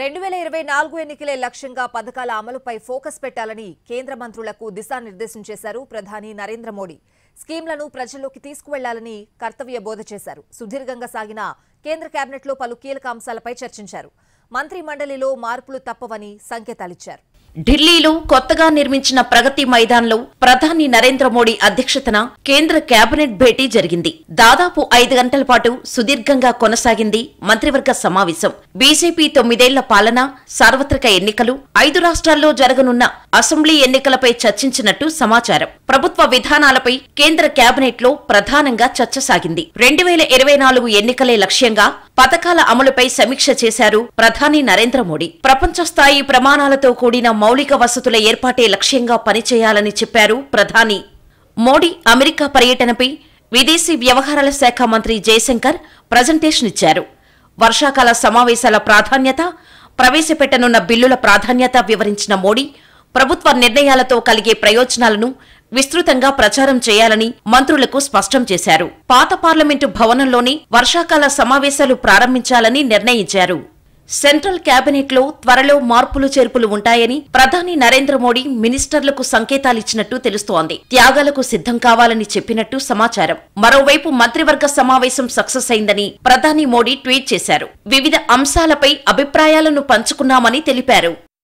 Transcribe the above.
రెండు వేల ఇరవై నాలుగు ఎన్నికలే లక్ష్యంగా పథకాల అమలుపై ఫోకస్ పెట్టాలని కేంద్ర మంత్రులకు దిశానిర్దేశం చేశారు ప్రధాని నరేంద్ర మోడీ స్కీంలను ప్రజల్లోకి తీసుకువెళ్లాలని కర్తవ్య బోధ చేశారు సుదీర్ఘంగా సాగిన కేంద్ర కేబినెట్లో పలు కీలక అంశాలపై చర్చించారు మంత్రి మండలిలో మార్పులు తప్పవని సంకేతాలిచ్చారు ఢిల్లీలో కొత్తగా నిర్మించిన ప్రగతి మైదాన్లో ప్రధాని నరేంద్ర మోడీ అధ్యక్షతన కేంద్ర కేబినెట్ భేటీ జరిగింది దాదాపు ఐదు గంటల పాటు సుదీర్ఘంగా కొనసాగింది మంత్రివర్గ సమావేశం బీజేపీ తొమ్మిదేళ్ల పాలన సార్వత్రిక ఎన్నికలు ఐదు రాష్ట్రాల్లో జరగనున్న అసెంబ్లీ ఎన్నికలపై చర్చించినట్టు సమాచారం ప్రభుత్వ విధానాలపై కేంద్ర కేబినెట్లో ప్రధానంగా చర్చ సాగింది రెండు వేల ఇరవై నాలుగు ఎన్నికలే లక్ష్యంగా పథకాల అమలుపై సమీక్ష చేశారు ప్రధాని నరేంద్ర మోడీ ప్రపంచ స్థాయి ప్రమాణాలతో కూడిన మౌలిక వసతుల ఏర్పాటే లక్ష్యంగా పనిచేయాలని చెప్పారు ప్రధాని మోడీ అమెరికా పర్యటనపై విదేశీ వ్యవహారాల శాఖ మంత్రి జయశంకర్ ప్రజెంటేషన్ ఇచ్చారు వర్షాకాల సమావేశాల ప్రాధాన్యత ప్రవేశపెట్టనున్న బిల్లుల ప్రాధాన్యత వివరించిన మోడీ ప్రభుత్వ నిర్ణయాలతో కలిగే ప్రయోజనాలను విస్తృతంగా ప్రచారం చేయాలని మంత్రులకు స్పష్టం చేశారు పాత పార్లమెంటు భవనంలోనే వర్షాకాల సమావేశాలు ప్రారంభించాలని నిర్ణయించారు సెంట్రల్ క్యాబినెట్లో త్వరలో మార్పులు చేర్పులు ఉంటాయని ప్రధాని నరేంద్ర మోడీ మినిస్టర్లకు సంకేతాలిచ్చినట్టు తెలుస్తోంది త్యాగాలకు సిద్ధం కావాలని చెప్పినట్టు సమాచారం మరోవైపు మంత్రివర్గ సమావేశం సక్సెస్ అయిందని ప్రధాని మోడీ ట్వీట్ చేశారు వివిధ అంశాలపై అభిప్రాయాలను పంచుకున్నామని తెలిపారు